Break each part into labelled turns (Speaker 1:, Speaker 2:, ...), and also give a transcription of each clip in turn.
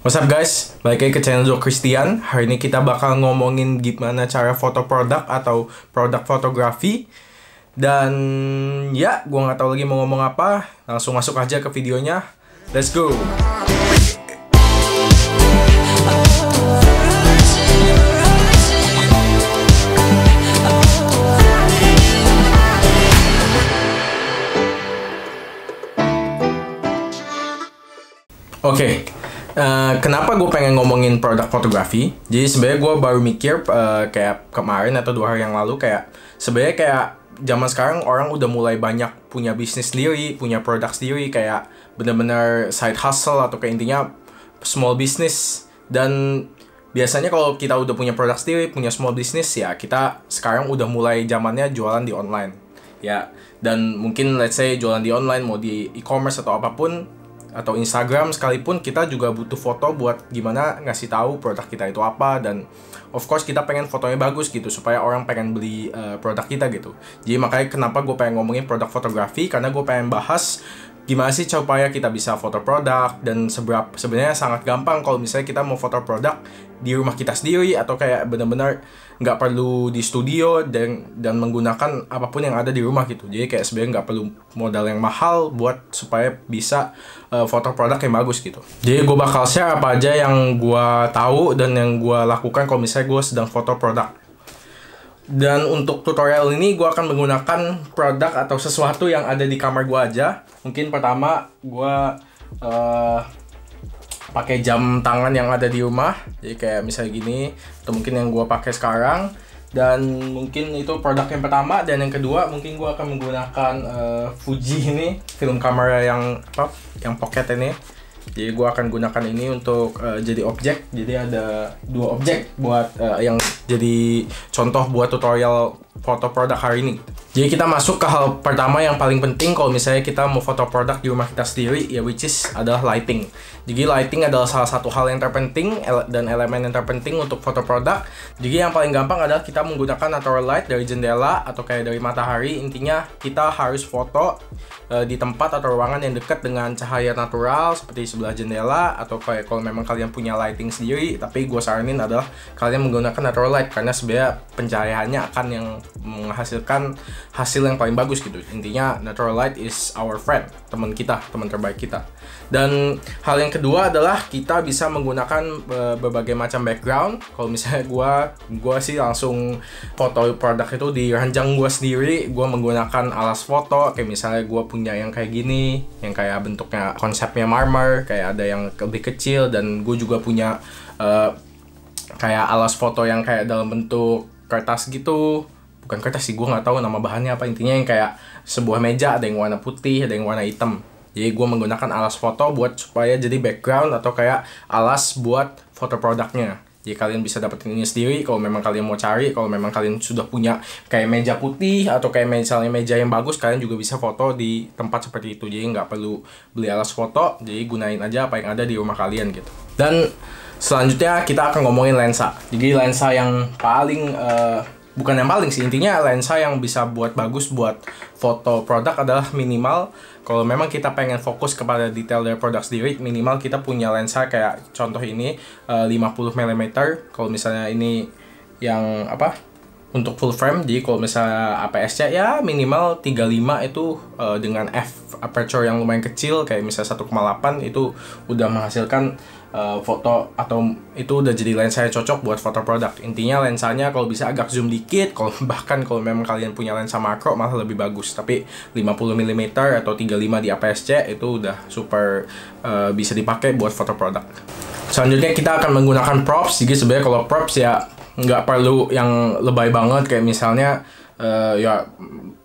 Speaker 1: What's up guys? Balik lagi ke channel Joe Christian. Hari ini kita bakal ngomongin gimana cara foto produk atau produk fotografi. Dan ya, gue nggak tahu lagi mau ngomong apa. Langsung masuk aja ke videonya. Let's go! Oke, okay, Eh, kenapa gue pengen ngomongin produk fotografi? Jadi sebenarnya gue baru mikir uh, kayak kemarin atau dua hari yang lalu kayak sebenarnya kayak zaman sekarang orang udah mulai banyak punya bisnis sendiri, punya produk sendiri kayak bener-bener side hustle atau kayak intinya small business dan biasanya kalau kita udah punya produk sendiri, punya small business ya kita sekarang udah mulai zamannya jualan di online ya dan mungkin let's say jualan di online mau di e-commerce atau apapun atau Instagram sekalipun kita juga butuh foto buat gimana ngasih tahu produk kita itu apa dan of course kita pengen fotonya bagus gitu supaya orang pengen beli uh, produk kita gitu jadi makanya kenapa gue pengen ngomongin produk fotografi karena gue pengen bahas gimana sih supaya kita bisa foto produk dan seberapa sebenarnya sangat gampang kalau misalnya kita mau foto produk di rumah kita sendiri atau kayak benar-benar nggak perlu di studio dan dan menggunakan apapun yang ada di rumah gitu jadi kayak sebenarnya nggak perlu modal yang mahal buat supaya bisa uh, foto produk yang bagus gitu jadi gue bakal share apa aja yang gue tahu dan yang gue lakukan kalau misalnya gue sedang foto produk dan untuk tutorial ini gue akan menggunakan produk atau sesuatu yang ada di kamar gue aja. Mungkin pertama gue uh, pakai jam tangan yang ada di rumah. Jadi kayak misalnya gini atau mungkin yang gue pakai sekarang. Dan mungkin itu produk yang pertama dan yang kedua mungkin gue akan menggunakan uh, Fuji ini film kamera yang apa yang pocket ini jadi gue akan gunakan ini untuk uh, jadi objek jadi ada dua objek buat uh, yang jadi contoh buat tutorial foto produk hari ini jadi kita masuk ke hal pertama yang paling penting kalau misalnya kita mau foto produk di rumah kita sendiri ya which is adalah lighting. Jadi lighting adalah salah satu hal yang terpenting dan elemen yang terpenting untuk foto produk. Jadi yang paling gampang adalah kita menggunakan natural light dari jendela atau kayak dari matahari. Intinya kita harus foto e, di tempat atau ruangan yang dekat dengan cahaya natural seperti sebelah jendela atau kayak kalau memang kalian punya lighting sendiri tapi gue saranin adalah kalian menggunakan natural light karena sebenarnya pencahayaannya akan yang menghasilkan hasil yang paling bagus gitu intinya natural light is our friend teman kita teman terbaik kita dan hal yang kedua adalah kita bisa menggunakan eh, berbagai macam background kalau misalnya gue gue sih langsung foto produk itu di ranjang gue sendiri gue menggunakan alas foto kayak misalnya gue punya yang kayak gini yang kayak bentuknya konsepnya marmer kayak ada yang lebih kecil dan gue juga punya uh, kayak alas foto yang kayak dalam bentuk kertas gitu bukan kertas sih gue nggak tahu nama bahannya apa intinya yang kayak sebuah meja ada yang warna putih ada yang warna hitam jadi gue menggunakan alas foto buat supaya jadi background atau kayak alas buat foto produknya. Jadi kalian bisa dapetin ini sendiri kalau memang kalian mau cari, kalau memang kalian sudah punya kayak meja putih atau kayak misalnya meja yang bagus, kalian juga bisa foto di tempat seperti itu. Jadi nggak perlu beli alas foto, jadi gunain aja apa yang ada di rumah kalian gitu. Dan selanjutnya kita akan ngomongin lensa. Jadi lensa yang paling uh, bukan yang paling sih intinya lensa yang bisa buat bagus buat foto produk adalah minimal kalau memang kita pengen fokus kepada detail dari produk sendiri minimal kita punya lensa kayak contoh ini 50 eh, mm kalau misalnya ini yang apa untuk full frame jadi kalau misalnya APS-nya ya minimal 35 itu uh, dengan f aperture yang lumayan kecil kayak misalnya 1,8 itu udah menghasilkan uh, foto atau itu udah jadi lensa yang cocok buat foto produk intinya lensanya kalau bisa agak zoom dikit kalau bahkan kalau memang kalian punya lensa makro malah lebih bagus tapi 50 mm atau 35 di APS-C itu udah super uh, bisa dipakai buat foto produk selanjutnya kita akan menggunakan props jadi sebenarnya kalau props ya nggak perlu yang lebay banget kayak misalnya uh, ya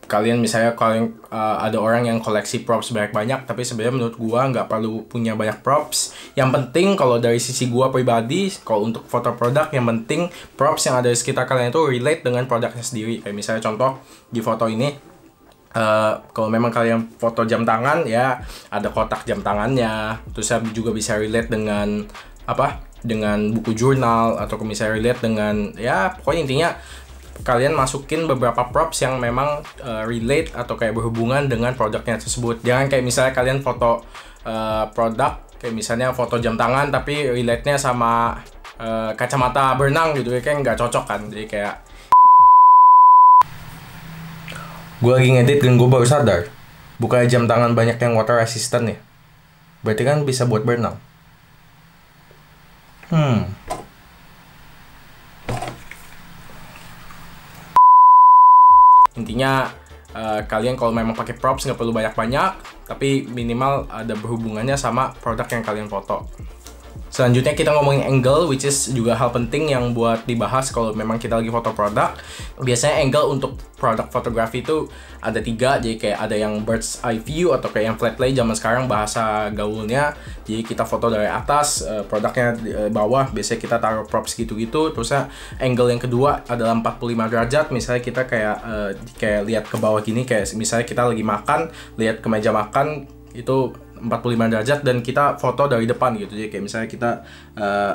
Speaker 1: kalian misalnya kalian uh, eh, ada orang yang koleksi props banyak-banyak tapi sebenarnya menurut gua nggak perlu punya banyak props yang penting kalau dari sisi gua pribadi kalau untuk foto produk yang penting props yang ada di sekitar kalian itu relate dengan produknya sendiri kayak misalnya contoh di foto ini Uh, kalau memang kalian foto jam tangan ya ada kotak jam tangannya terus saya juga bisa relate dengan apa dengan buku jurnal atau misalnya relate dengan ya pokoknya intinya kalian masukin beberapa props yang memang uh, relate atau kayak berhubungan dengan produknya tersebut. Jangan kayak misalnya kalian foto uh, produk kayak misalnya foto jam tangan tapi relate-nya sama uh, kacamata berenang gitu ya, kayak nggak cocok kan. Jadi kayak gue lagi ngedit dan gue baru sadar bukannya jam tangan banyak yang water resistant ya berarti kan bisa buat berenang Hmm. Intinya uh, kalian kalau memang pakai props nggak perlu banyak-banyak, tapi minimal ada berhubungannya sama produk yang kalian foto. Selanjutnya kita ngomongin angle which is juga hal penting yang buat dibahas kalau memang kita lagi foto produk. Biasanya angle untuk produk fotografi itu ada tiga jadi kayak ada yang bird's eye view atau kayak yang flat lay zaman sekarang bahasa gaulnya. Jadi kita foto dari atas, eh, produknya eh, bawah, biasanya kita taruh props gitu-gitu. Terusnya angle yang kedua adalah 45 derajat. Misalnya kita kayak eh, kayak lihat ke bawah gini kayak misalnya kita lagi makan, lihat ke meja makan itu 45 derajat dan kita foto dari depan gitu jadi kayak misalnya kita uh,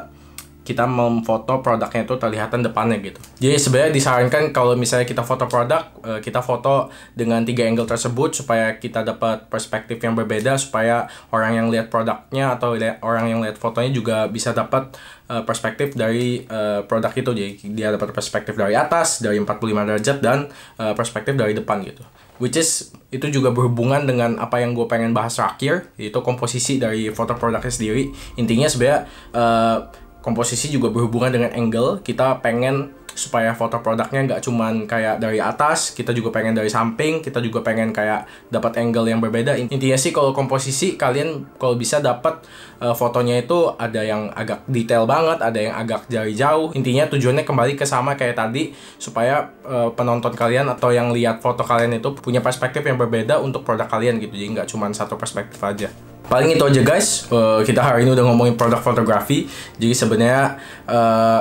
Speaker 1: kita memfoto produknya itu terlihatan depannya gitu. Jadi sebenarnya disarankan kalau misalnya kita foto produk, eh, kita foto dengan tiga angle tersebut supaya kita dapat perspektif yang berbeda supaya orang yang lihat produknya atau orang yang lihat fotonya juga bisa dapat eh, perspektif dari eh, produk itu. Jadi dia dapat perspektif dari atas, dari 45 derajat dan perspektif dari depan gitu which is itu juga berhubungan dengan apa yang gue pengen bahas terakhir yaitu komposisi dari foto produknya sendiri intinya sebenarnya uh, komposisi juga berhubungan dengan angle. Kita pengen supaya foto produknya nggak cuman kayak dari atas, kita juga pengen dari samping, kita juga pengen kayak dapat angle yang berbeda. Intinya sih kalau komposisi kalian kalau bisa dapat uh, fotonya itu ada yang agak detail banget, ada yang agak jari jauh. Intinya tujuannya kembali ke sama kayak tadi supaya uh, penonton kalian atau yang lihat foto kalian itu punya perspektif yang berbeda untuk produk kalian gitu. Jadi nggak cuman satu perspektif aja paling itu aja guys uh, kita hari ini udah ngomongin produk fotografi jadi sebenarnya uh, eh,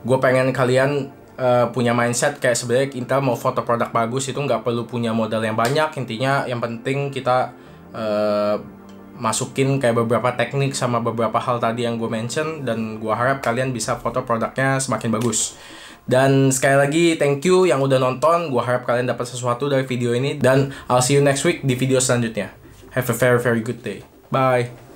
Speaker 1: gue pengen kalian Uh, punya mindset kayak sebenarnya kita mau foto produk bagus itu nggak perlu punya modal yang banyak intinya yang penting kita uh, masukin kayak beberapa teknik sama beberapa hal tadi yang gue mention dan gue harap kalian bisa foto produknya semakin bagus. Dan sekali lagi thank you yang udah nonton, gue harap kalian dapat sesuatu dari video ini dan I'll see you next week di video selanjutnya. Have a very very good day. Bye.